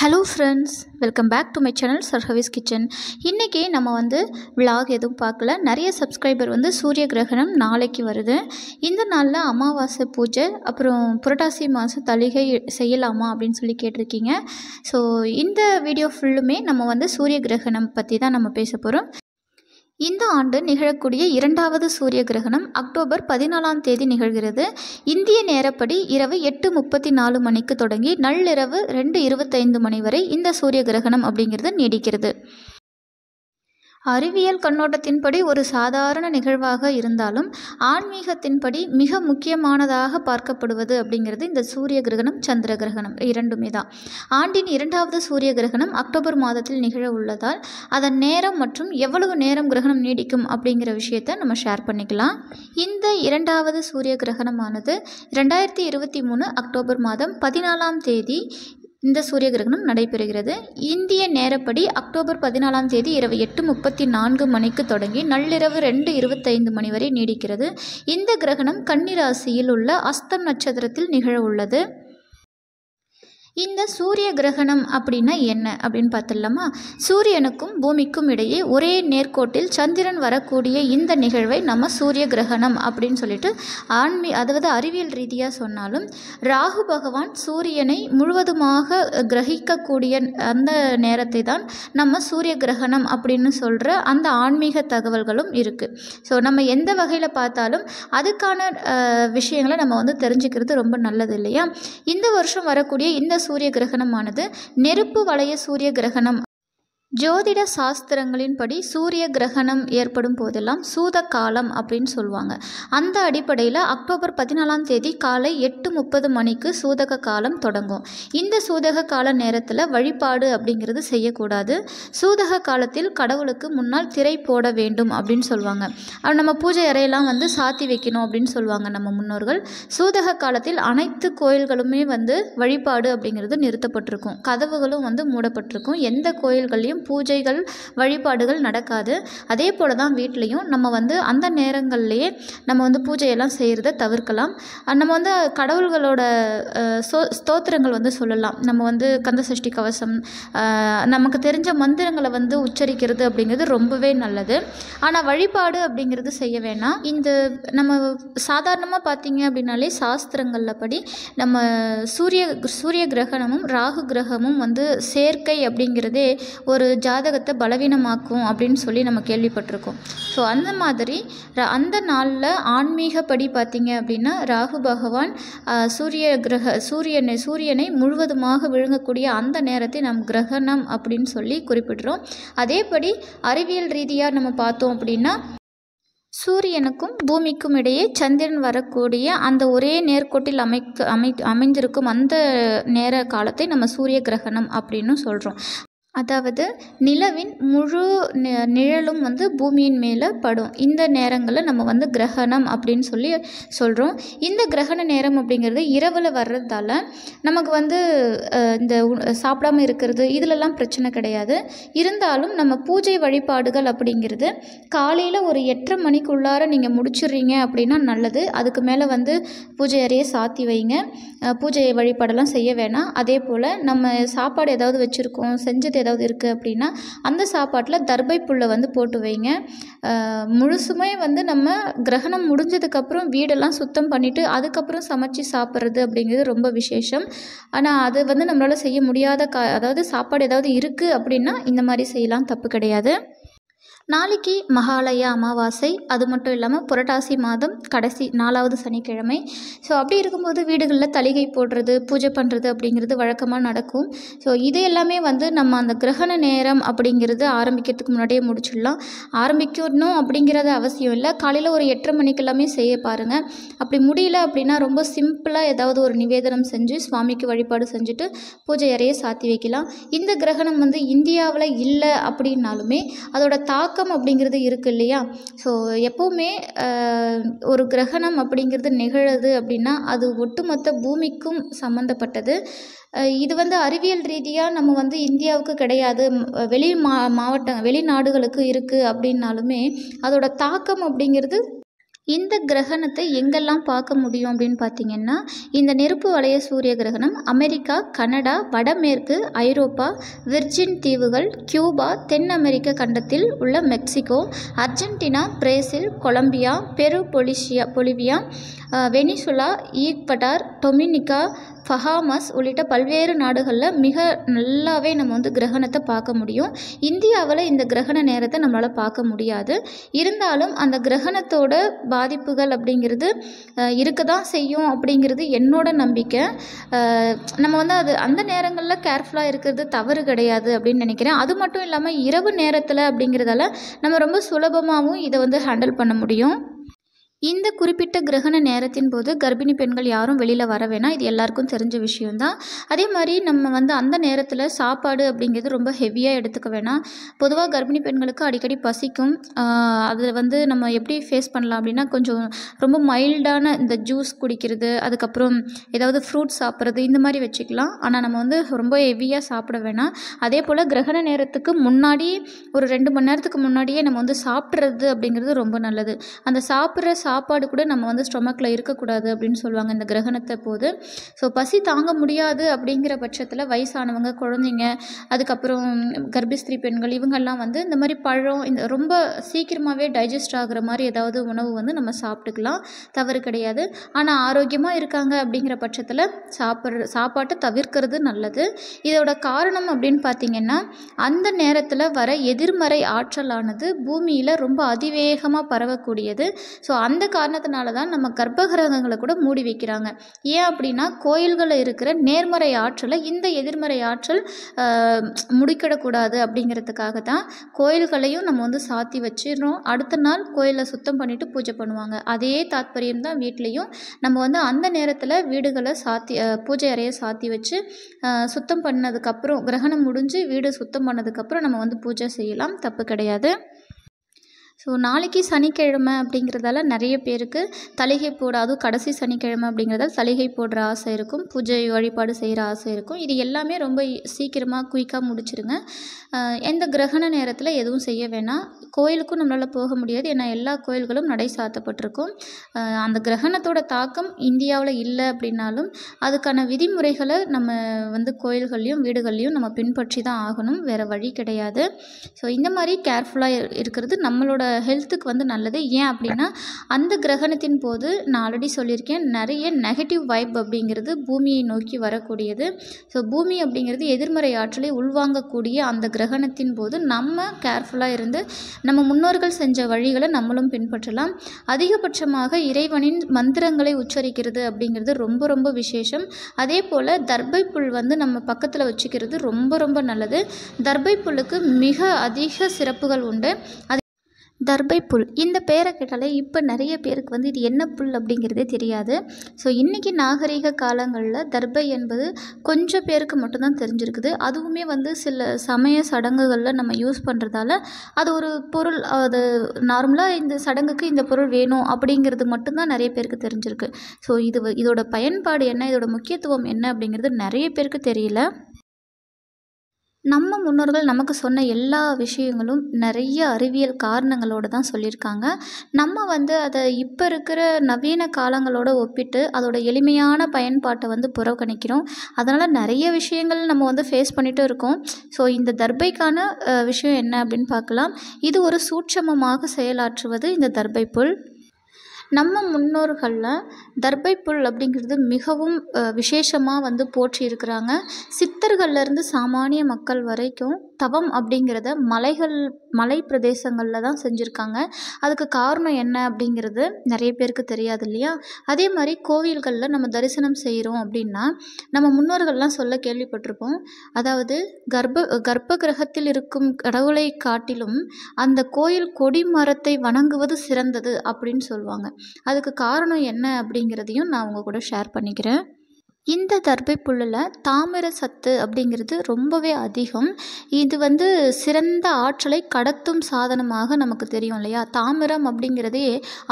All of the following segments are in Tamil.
hello friends welcome back to my channel சர்ஹவிஸ் கிச்சன் இன்றைக்கி நம்ம வந்து விலாக் எதுவும் பார்க்கல நிறைய சப்ஸ்கிரைபர் வந்து சூரிய கிரகணம் நாளைக்கு வருது இந்த நாளில் அமாவாசை பூஜை அப்புறம் புரட்டாசி மாதம் தளிகை செய்யலாமா அப்படின்னு சொல்லி கேட்டிருக்கீங்க ஸோ இந்த வீடியோ ஃபுல்லுமே நம்ம வந்து சூரிய கிரகணம் பற்றி தான் நம்ம பேச போகிறோம் இந்த ஆண்டு நிகழக்கூடிய இரண்டாவது சூரிய கிரகணம் அக்டோபர் பதினாலாம் தேதி நிகழ்கிறது இந்திய நேரப்படி இரவு எட்டு முப்பத்தி நாலு மணிக்கு தொடங்கி நள்ளிரவு ரெண்டு இருபத்தைந்து மணி வரை இந்த சூரிய கிரகணம் அப்படிங்கிறது நீடிக்கிறது அறிவியல் கண்ணோட்டத்தின்படி ஒரு சாதாரண நிகழ்வாக இருந்தாலும் ஆன்மீகத்தின்படி மிக முக்கியமானதாக பார்க்கப்படுவது அப்படிங்கிறது இந்த சூரிய கிரகணம் சந்திர கிரகணம் இரண்டுமே தான் ஆண்டின் இரண்டாவது சூரிய கிரகணம் அக்டோபர் மாதத்தில் நிகழ உள்ளதால் அதன் நேரம் மற்றும் எவ்வளவு நேரம் கிரகணம் நீடிக்கும் அப்படிங்கிற விஷயத்தை நம்ம ஷேர் பண்ணிக்கலாம் இந்த இரண்டாவது சூரிய கிரகணமானது ரெண்டாயிரத்தி இருபத்தி மூணு அக்டோபர் மாதம் பதினாலாம் தேதி இந்த சூரிய கிரகணம் நடைபெறுகிறது இந்திய நேரப்படி அக்டோபர் பதினாலாம் தேதி இரவு எட்டு முப்பத்தி நான்கு மணிக்கு தொடங்கி நள்ளிரவு ரெண்டு இருபத்தைந்து மணி வரை நீடிக்கிறது இந்த கிரகணம் கன்னிராசியில் உள்ள அஸ்தம் நட்சத்திரத்தில் நிகழ உள்ளது இந்த சூரிய கிரகணம் அப்படின்னா என்ன அப்படின்னு பார்த்துடலாமா சூரியனுக்கும் பூமிக்கும் இடையே ஒரே நேர்கோட்டில் சந்திரன் வரக்கூடிய இந்த நிகழ்வை நம்ம சூரிய கிரகணம் அப்படின்னு சொல்லிட்டு ஆன்மீ அதாவது அறிவியல் ரீதியாக சொன்னாலும் ராகு பகவான் சூரியனை முழுவதுமாக கிரகிக்கக்கூடிய அந்த நேரத்தை தான் நம்ம சூரிய கிரகணம் அப்படின்னு சொல்கிற அந்த ஆன்மீக தகவல்களும் இருக்குது ஸோ நம்ம எந்த வகையில் பார்த்தாலும் அதுக்கான விஷயங்களை நம்ம வந்து தெரிஞ்சுக்கிறது ரொம்ப நல்லது இல்லையா இந்த வருஷம் வரக்கூடிய இந்த சூரிய கிரகணமானது நெருப்பு வளைய சூரிய கிரகணம் ஜோதிட சாஸ்திரங்களின்படி சூரிய கிரகணம் ஏற்படும் போதெல்லாம் சூத காலம் அப்படின்னு சொல்லுவாங்க அந்த அடிப்படையில் அக்டோபர் பதினாலாம் தேதி காலை எட்டு முப்பது மணிக்கு சூதக காலம் தொடங்கும் இந்த சூதக கால நேரத்தில் வழிபாடு அப்படிங்கிறது செய்யக்கூடாது சூதக காலத்தில் கடவுளுக்கு முன்னால் திரை போட வேண்டும் அப்படின்னு சொல்லுவாங்க நம்ம பூஜை அறையெல்லாம் வந்து சாத்தி வைக்கணும் அப்படின்னு சொல்லுவாங்க நம்ம முன்னோர்கள் சூதக காலத்தில் அனைத்து கோயில்களுமே வந்து வழிபாடு அப்படிங்கிறது நிறுத்தப்பட்டிருக்கும் கதவுகளும் வந்து மூடப்பட்டிருக்கும் எந்த கோயில்களையும் பூஜைகள் வழிபாடுகள் நடக்காது அதே போல் தான் வீட்லேயும் நம்ம வந்து அந்த நேரங்கள்லேயே நம்ம வந்து பூஜையெல்லாம் செய்கிறத தவிர்க்கலாம் நம்ம வந்து கடவுள்களோட ஸ்தோத்திரங்கள் வந்து சொல்லலாம் நம்ம வந்து கந்த சஷ்டி கவசம் நமக்கு தெரிஞ்ச மந்திரங்களை வந்து உச்சரிக்கிறது அப்படிங்கிறது ரொம்பவே நல்லது ஆனால் வழிபாடு அப்படிங்கிறது செய்ய வேணாம் இந்த நம்ம சாதாரணமாக பார்த்தீங்க அப்படின்னாலே சாஸ்திரங்களில் படி நம்ம சூரிய சூரிய கிரகணமும் ராகு கிரகமும் வந்து சேர்க்கை அப்படிங்கிறதே ஒரு ஜாதகத்தை பலவீனமாக்கும் அப்படின்னு சொல்லி நம்ம கேள்விப்பட்டிருக்கோம் ஸோ அந்த மாதிரி அந்த நாளில் ஆன்மீகப்படி பார்த்திங்க அப்படின்னா ராகு பகவான் சூரிய கிரக சூரியனை சூரியனை முழுவதுமாக விழுங்கக்கூடிய அந்த நேரத்தை நம் கிரகணம் அப்படின்னு சொல்லி குறிப்பிடுறோம் அதேபடி அறிவியல் ரீதியாக நம்ம பார்த்தோம் அப்படின்னா சூரியனுக்கும் பூமிக்கும் இடையே சந்திரன் வரக்கூடிய அந்த ஒரே நேர்கோட்டில் அமைக்க அமை அமைந்திருக்கும் அந்த நேர காலத்தை நம்ம சூரிய கிரகணம் அப்படின்னு சொல்கிறோம் அதாவது நிலவின் முழு நிழலும் வந்து பூமியின் மேலே படும் இந்த நேரங்களை நம்ம வந்து கிரகணம் அப்படின்னு சொல்லி சொல்கிறோம் இந்த கிரகண நேரம் அப்படிங்கிறது இரவில் வர்றதால நமக்கு வந்து இந்த சாப்பிடாம இருக்கிறது இதிலெல்லாம் பிரச்சனை கிடையாது இருந்தாலும் நம்ம பூஜை வழிபாடுகள் அப்படிங்கிறது காலையில் ஒரு எட்டரை மணிக்குள்ளார நீங்கள் முடிச்சிடுறீங்க அப்படின்னா நல்லது அதுக்கு மேலே வந்து பூஜை அறையை சாத்தி வைங்க பூஜை வழிபாடெல்லாம் செய்ய வேணாம் அதே போல் நம்ம சாப்பாடு ஏதாவது வச்சுருக்கோம் செஞ்சது ஏதாவது இருக்குது அப்படின்னா அந்த சாப்பாட்டில் தர்பை புல்லை வந்து போட்டு வைங்க முழுசுமே வந்து நம்ம கிரகணம் முடிஞ்சதுக்கப்புறம் வீடெல்லாம் சுத்தம் பண்ணிவிட்டு அதுக்கப்புறம் சமைச்சு சாப்பிட்றது அப்படிங்கிறது ரொம்ப விசேஷம் ஆனால் அது வந்து நம்மளால் செய்ய முடியாத கா அதாவது சாப்பாடு ஏதாவது இருக்குது அப்படின்னா இந்த மாதிரி செய்யலாம் தப்பு கிடையாது நாளைக்கு மகாலய அமாவாசை அது மட்டும் இல்லாமல் புரட்டாசி மாதம் கடைசி நாலாவது சனிக்கிழமை ஸோ அப்படி இருக்கும்போது வீடுகளில் தலிகை போடுறது பூஜை பண்ணுறது அப்படிங்கிறது வழக்கமாக நடக்கும் ஸோ இது எல்லாமே வந்து நம்ம அந்த கிரகண நேரம் அப்படிங்கிறது ஆரம்பிக்கிறதுக்கு முன்னாடியே முடிச்சிடலாம் ஆரம்பிக்கணும் அப்படிங்கிறது அவசியம் இல்லை காலையில் ஒரு எட்டரை மணிக்கு எல்லாமே செய்ய பாருங்கள் அப்படி முடியல அப்படின்னா ரொம்ப சிம்பிளாக ஏதாவது ஒரு நிவேதனம் செஞ்சு சுவாமிக்கு வழிபாடு செஞ்சுட்டு பூஜை அறையை சாத்தி வைக்கலாம் இந்த கிரகணம் வந்து இந்தியாவில் இல்லை அப்படின்னாலுமே அதோட தாக்கம் தாக்கம் அப்படிங்கிறது இருக்குது இல்லையா ஸோ எப்போவுமே ஒரு கிரகணம் அப்படிங்கிறது நிகழது அப்படின்னா அது ஒட்டுமொத்த பூமிக்கும் சம்மந்தப்பட்டது இது வந்து அறிவியல் ரீதியாக நம்ம வந்து இந்தியாவுக்கு கிடையாது வெளி மா மாவட்ட வெளிநாடுகளுக்கு இருக்குது அப்படின்னாலுமே அதோடய தாக்கம் அப்படிங்கிறது இந்த கிரகணத்தை எங்கெல்லாம் பார்க்க முடியும் அப்படின்னு பார்த்தீங்கன்னா இந்த நெருப்பு வளைய சூரிய கிரகணம் அமெரிக்கா கனடா வடமேற்கு ஐரோப்பா விர்ஜின் தீவுகள் கியூபா தென் அமெரிக்க கண்டத்தில் உள்ள Mexico Argentina Brazil Colombia Peru Bolivia Bolivia Venezuela Ecuador Dominica Bahamas உள்ளிட்ட பல்வேறு நாடுகளில் மிக நல்லாவே நம்ம வந்து கிரகணத்தை பார்க்க முடியும் இந்தியாவில் இந்த கிரகண நேரத்தை நம்மளால் பார்க்க முடியாது இருந்தாலும் அந்த கிரகணத்தோட பாதிப்புகள் அப்படிங்கிறது இருக்க தான் செய்யும் அப்படிங்கிறது என்னோட நம்பிக்கை நம்ம வந்து அது அந்த நேரங்களில் கேர்ஃபுல்லாக இருக்கிறது தவறு கிடையாது அப்படின்னு நினைக்கிறேன் அது மட்டும் இல்லாமல் இரவு நேரத்தில் அப்படிங்கிறதால நம்ம ரொம்ப சுலபமாகவும் இதை வந்து ஹேண்டில் பண்ண முடியும் இந்த குறிப்பிட்ட கிரகண நேரத்தின் போது கர்ப்பிணி பெண்கள் யாரும் வெளியில் வர வேணாம் இது எல்லாருக்கும் தெரிஞ்ச விஷயம்தான் அதே மாதிரி நம்ம வந்து அந்த நேரத்தில் சாப்பாடு அப்படிங்கிறது ரொம்ப ஹெவியாக எடுத்துக்க வேணாம் பொதுவாக கர்ப்பிணி பெண்களுக்கு அடிக்கடி பசிக்கும் அதில் வந்து நம்ம எப்படி ஃபேஸ் பண்ணலாம் அப்படின்னா கொஞ்சம் ரொம்ப மைல்டான இந்த ஜூஸ் குடிக்கிறது அதுக்கப்புறம் ஏதாவது ஃப்ரூட் சாப்பிட்றது இந்த மாதிரி வச்சுக்கலாம் ஆனால் நம்ம வந்து ரொம்ப ஹெவியாக சாப்பிட வேணாம் அதே போல் கிரகண நேரத்துக்கு முன்னாடி ஒரு ரெண்டு மணி நேரத்துக்கு முன்னாடியே நம்ம வந்து சாப்பிட்றது அப்படிங்கிறது ரொம்ப நல்லது அந்த சாப்பிட்ற சா சாப்பாடு கூட நம்ம வந்து ஸ்டொமக்கில் இருக்கக்கூடாது அப்படின்னு சொல்லுவாங்க இந்த கிரகணத்தை போது ஸோ பசி தாங்க முடியாது அப்படிங்கிற பட்சத்தில் வயசானவங்க குழந்தைங்க அதுக்கப்புறம் கர்ப்பிஸ்திரி பெண்கள் இவங்கெல்லாம் வந்து இந்த மாதிரி பழம் இந்த ரொம்ப சீக்கிரமாகவே டைஜஸ்ட் ஆகிற மாதிரி ஏதாவது உணவு வந்து நம்ம சாப்பிட்டுக்கலாம் தவறு கிடையாது ஆனால் ஆரோக்கியமாக இருக்காங்க அப்படிங்கிற பட்சத்தில் சாப்பிட்ற சாப்பாட்டை தவிர்க்கிறது நல்லது இதோட காரணம் அப்படின்னு பார்த்திங்கன்னா அந்த நேரத்தில் வர எதிர்மறை ஆற்றலானது பூமியில் ரொம்ப அதிவேகமாக பரவக்கூடியது ஸோ அந்த அந்த காரணத்தினால தான் நம்ம கர்ப்பகிரகங்களை கூட மூடி வைக்கிறாங்க ஏன் அப்படின்னா கோயில்களில் இருக்கிற நேர்மறை ஆற்றலை இந்த எதிர்மறை ஆற்றல் முடிக்கிடக்கூடாது அப்படிங்கிறதுக்காக தான் கோயில்களையும் நம்ம வந்து சாத்தி வச்சிடறோம் அடுத்த நாள் கோயிலை சுத்தம் பண்ணிவிட்டு பூஜை பண்ணுவாங்க அதே தாத்பரியம் தான் வீட்லேயும் நம்ம வந்து அந்த நேரத்தில் வீடுகளை சாத்தி பூஜை அறையை சாத்தி வச்சு சுத்தம் பண்ணதுக்கப்புறம் கிரகணம் முடிஞ்சு வீடு சுத்தம் பண்ணதுக்கப்புறம் நம்ம வந்து பூஜை செய்யலாம் தப்பு கிடையாது ஸோ நாளைக்கு சனிக்கிழமை அப்படிங்கிறதால நிறைய பேருக்கு தலிகை போட அதுவும் கடைசி சனிக்கிழமை அப்படிங்கிறதால தலிகை போடுற ஆசை இருக்கும் பூஜை வழிபாடு செய்கிற ஆசை இருக்கும் இது எல்லாமே ரொம்ப சீக்கிரமாக குயிக்காக முடிச்சிருங்க எந்த கிரகண நேரத்தில் எதுவும் செய்ய வேணாம் கோயிலுக்கும் நம்மளால் போக முடியாது ஏன்னா எல்லா கோயில்களும் நடை சாத்தப்பட்டிருக்கும் அந்த கிரகணத்தோட தாக்கம் இந்தியாவில் இல்லை அப்படின்னாலும் அதுக்கான விதிமுறைகளை நம்ம வந்து கோயில்கள்லையும் வீடுகள்லையும் நம்ம பின்பற்றி தான் ஆகணும் வேறு வழி கிடையாது ஸோ இந்த மாதிரி கேர்ஃபுல்லாக இருக்கிறது நம்மளோட நம்மளோட ஹெல்த்துக்கு வந்து நல்லது ஏன் அப்படின்னா அந்த கிரகணத்தின் போது நான் ஆல்ரெடி சொல்லியிருக்கேன் நிறைய நெகட்டிவ் வைப் அப்படிங்கிறது பூமியை நோக்கி வரக்கூடியது ஸோ பூமி அப்படிங்கிறது எதிர்மறை ஆற்றலை உள்வாங்கக்கூடிய அந்த கிரகணத்தின் போது நம்ம கேர்ஃபுல்லாக இருந்து நம்ம முன்னோர்கள் செஞ்ச வழிகளை நம்மளும் பின்பற்றலாம் அதிகபட்சமாக இறைவனின் மந்திரங்களை உச்சரிக்கிறது அப்படிங்கிறது ரொம்ப ரொம்ப விசேஷம் அதே போல் தர்பை புல் வந்து நம்ம பக்கத்தில் வச்சுக்கிறது ரொம்ப ரொம்ப நல்லது தர்பை புல்லுக்கு மிக அதிக சிறப்புகள் உண்டு அது தர்பை புல் இந்த பேரை கேட்டாலே இப்போ நிறைய பேருக்கு வந்து இது என்ன புல் அப்படிங்கிறதே தெரியாது ஸோ இன்றைக்கி நாகரீக காலங்களில் தர்பை என்பது கொஞ்சம் பேருக்கு மட்டும்தான் தெரிஞ்சிருக்குது அதுவுமே வந்து சில சமய சடங்குகளில் நம்ம யூஸ் பண்ணுறதால அது ஒரு பொருள் அது நார்மலாக இந்த சடங்குக்கு இந்த பொருள் வேணும் அப்படிங்கிறது மட்டும்தான் நிறைய பேருக்கு தெரிஞ்சிருக்கு ஸோ இது இதோட பயன்பாடு என்ன இதோட முக்கியத்துவம் என்ன அப்படிங்கிறது நிறைய பேருக்கு தெரியல நம்ம முன்னோர்கள் நமக்கு சொன்ன எல்லா விஷயங்களும் நிறைய அறிவியல் காரணங்களோடு தான் சொல்லியிருக்காங்க நம்ம வந்து அதை இப்போ இருக்கிற நவீன காலங்களோடு ஒப்பிட்டு அதோட எளிமையான பயன்பாட்டை வந்து புறக்கணிக்கிறோம் அதனால் நிறைய விஷயங்கள் நம்ம வந்து ஃபேஸ் பண்ணிகிட்டு இருக்கோம் ஸோ இந்த தர்பைக்கான விஷயம் என்ன அப்படின்னு பார்க்கலாம் இது ஒரு சூட்சமமாக செயலாற்றுவது இந்த தர்பை புல் நம்ம முன்னோர்களில் தர்பை புல் அப்படிங்கிறது மிகவும் விசேஷமாக வந்து போற்றி இருக்கிறாங்க சித்தர்கள்லேருந்து சாமானிய மக்கள் வரைக்கும் தவம் அப்படிங்கிறத மலைகள் மலை பிரதேசங்களில் தான் செஞ்சுருக்காங்க அதுக்கு காரணம் என்ன அப்படிங்கிறது நிறைய பேருக்கு தெரியாது இல்லையா அதே மாதிரி கோவில்களில் நம்ம தரிசனம் செய்கிறோம் அப்படின்னா நம்ம முன்னோர்கள்லாம் சொல்ல கேள்விப்பட்டிருப்போம் அதாவது கர்ப்ப கர்ப்ப கிரகத்தில் இருக்கும் கடவுளை காட்டிலும் அந்த கோயில் கொடி மரத்தை வணங்குவது சிறந்தது அப்படின்னு சொல்லுவாங்க அதுக்கு காரணம் என்ன அப்படிங்கிறதையும் நான் உங்கள் கூட ஷேர் பண்ணிக்கிறேன் இந்த தர்பை புல்லில் தாமிர சத்து அப்படிங்கிறது ரொம்பவே அதிகம் இது வந்து சிறந்த ஆற்றலை கடத்தும் சாதனமாக நமக்கு தெரியும் இல்லையா தாமிரம் அப்படிங்கிறதே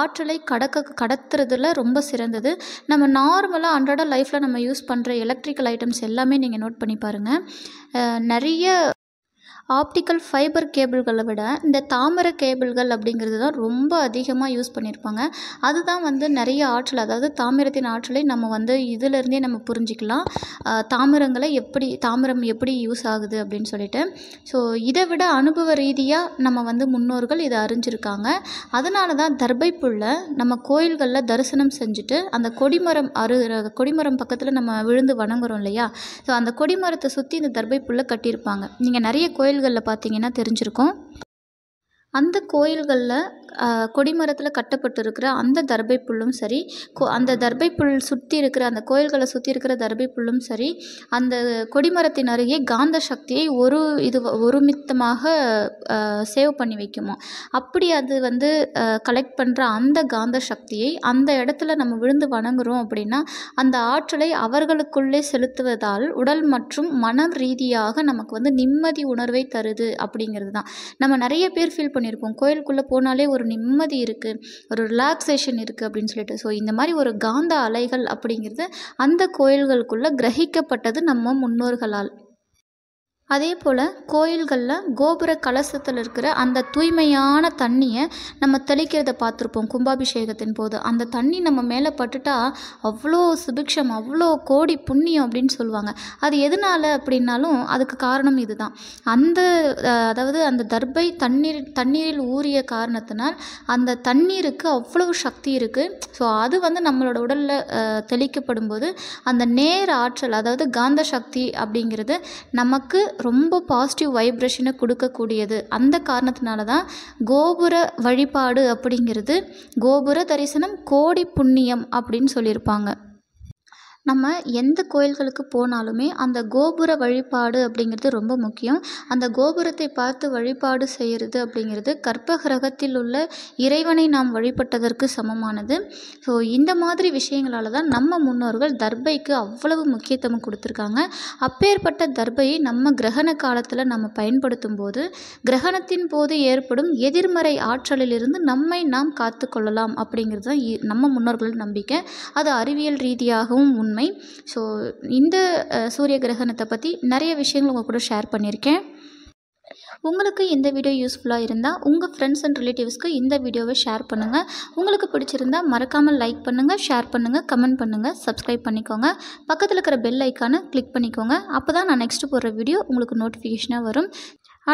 ஆற்றலை கடக்க கடத்துறதுல ரொம்ப சிறந்தது நம்ம நார்மலாக அன்றாட லைஃப்பில் நம்ம யூஸ் பண்ணுற எலக்ட்ரிக்கல் ஐட்டம்ஸ் எல்லாமே நீங்கள் நோட் பண்ணி பாருங்கள் நிறைய ஆப்டிக்கல் ஃபைபர் கேபிள்களை விட இந்த தாமர கேபிள்கள் அப்படிங்கிறது தான் ரொம்ப அதிகமாக யூஸ் பண்ணியிருப்பாங்க அதுதான் வந்து நிறைய ஆற்றல் அதாவது தாமிரத்தின் ஆற்றலை நம்ம வந்து இதிலேருந்தே நம்ம புரிஞ்சிக்கலாம் தாமிரங்களை எப்படி தாமிரம் எப்படி யூஸ் ஆகுது அப்படின்னு சொல்லிட்டு ஸோ இதை விட அனுபவ ரீதியாக நம்ம வந்து முன்னோர்கள் இதை அறிஞ்சிருக்காங்க அதனால தான் தர்பைப்புள்ள நம்ம கோயில்களில் தரிசனம் செஞ்சுட்டு அந்த கொடிமரம் அரு கொடிமரம் பக்கத்தில் நம்ம விழுந்து வணங்குறோம் இல்லையா ஸோ அந்த கொடிமரத்தை சுற்றி இந்த தர்பைப்புள்ள கட்டியிருப்பாங்க நீங்கள் நிறைய கோயில் கோயில்களில் பார்த்திங்கன்னா தெரிஞ்சுருக்கும் அந்த கோயில்களில் கொடிமரத்தில் கட்டப்பட்டிருக்கிற அந்த தர்பை புல்லும் சரி கோ அந்த தர்பை புல் சுற்றி இருக்கிற அந்த கோயில்களை சுற்றி இருக்கிற தர்பை புல்லும் சரி அந்த கொடிமரத்தின் அருகே காந்த சக்தியை ஒரு இது ஒருமித்தமாக சேவ் பண்ணி வைக்குமோ அப்படி அது வந்து கலெக்ட் பண்ணுற அந்த காந்த சக்தியை அந்த இடத்துல நம்ம விழுந்து வணங்குறோம் அப்படின்னா அந்த ஆற்றலை அவர்களுக்குள்ளே செலுத்துவதால் உடல் மற்றும் மனம் ரீதியாக நமக்கு வந்து நிம்மதி உணர்வை தருது அப்படிங்கிறது தான் நம்ம நிறைய பேர் ஃபீல் பண்ணியிருப்போம் கோயிலுக்குள்ளே போனாலே ஒரு நிம்மதி இருக்குது ஒரு ரிலாக்ஸேஷன் இருக்குது அப்படின்னு சொல்லிட்டு ஸோ இந்த மாதிரி ஒரு காந்த அலைகள் அப்படிங்கிறது அந்த கோயில்களுக்குள்ளே கிரகிக்கப்பட்டது நம்ம முன்னோர்களால் அதே போல் கோயில்களில் கோபுர கலசத்தில் இருக்கிற அந்த தூய்மையான தண்ணியை நம்ம தெளிக்கிறத பார்த்துருப்போம் கும்பாபிஷேகத்தின் போது அந்த தண்ணி நம்ம மேலே பட்டுட்டா அவ்வளோ சுபிக்ஷம் அவ்வளோ கோடி புண்ணியம் அப்படின்னு சொல்லுவாங்க அது எதனால் அப்படின்னாலும் அதுக்கு காரணம் இதுதான் அந்த அதாவது அந்த தர்பை தண்ணீர் தண்ணீரில் ஊறிய காரணத்தினால் அந்த தண்ணீருக்கு அவ்வளவு சக்தி இருக்குது ஸோ அது வந்து நம்மளோட உடலில் தெளிக்கப்படும் போது அந்த நேர் ஆற்றல் அதாவது காந்த சக்தி அப்படிங்கிறது நமக்கு ரொம்ப பாசிட்டிவ் வைப்ரேஷனை கொடுக்கக்கூடியது அந்த காரணத்தினால தான் கோபுர வழிபாடு அப்படிங்கிறது கோபுர தரிசனம் கோடி புண்ணியம் அப்படின்னு சொல்லியிருப்பாங்க நம்ம எந்த கோயில்களுக்கு போனாலுமே அந்த கோபுர வழிபாடு அப்படிங்கிறது ரொம்ப முக்கியம் அந்த கோபுரத்தை பார்த்து வழிபாடு செய்கிறது அப்படிங்கிறது கற்ப கிரகத்தில் உள்ள இறைவனை நாம் வழிபட்டதற்கு சமமானது ஸோ இந்த மாதிரி விஷயங்களால் தான் நம்ம முன்னோர்கள் தர்பைக்கு அவ்வளவு முக்கியத்துவம் கொடுத்துருக்காங்க அப்பேற்பட்ட தர்பையை நம்ம கிரகண காலத்தில் நம்ம பயன்படுத்தும் போது கிரகணத்தின் போது ஏற்படும் எதிர்மறை ஆற்றலிலிருந்து நம்மை நாம் காத்து கொள்ளலாம் அப்படிங்கிறது தான் நம்ம முன்னோர்கள் நம்பிக்கை அது அறிவியல் ரீதியாகவும் உண்மை உண்மை ஸோ இந்த சூரிய கிரகணத்தை பற்றி நிறைய விஷயங்கள் உங்கள் கூட ஷேர் பண்ணியிருக்கேன் உங்களுக்கு இந்த வீடியோ யூஸ்ஃபுல்லாக இருந்தால் உங்கள் ஃப்ரெண்ட்ஸ் அண்ட் ரிலேட்டிவ்ஸ்க்கு இந்த வீடியோவை ஷேர் பண்ணுங்கள் உங்களுக்கு பிடிச்சிருந்தால் மறக்காமல் லைக் பண்ணுங்கள் ஷேர் பண்ணுங்கள் கமெண்ட் பண்ணுங்கள் சப்ஸ்கிரைப் பண்ணிக்கோங்க பக்கத்தில் இருக்கிற பெல் ஐக்கானை கிளிக் பண்ணிக்கோங்க அப்போ தான் நான் நெக்ஸ்ட்டு போடுற வீடியோ உங்களுக்கு நோட்டிஃபிகேஷனாக வரும்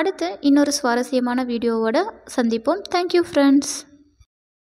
அடுத்து இன்னொரு சுவாரஸ்யமான வீடியோவோட சந்திப்போம் தேங்க்யூ ஃப்ரெண்ட்ஸ்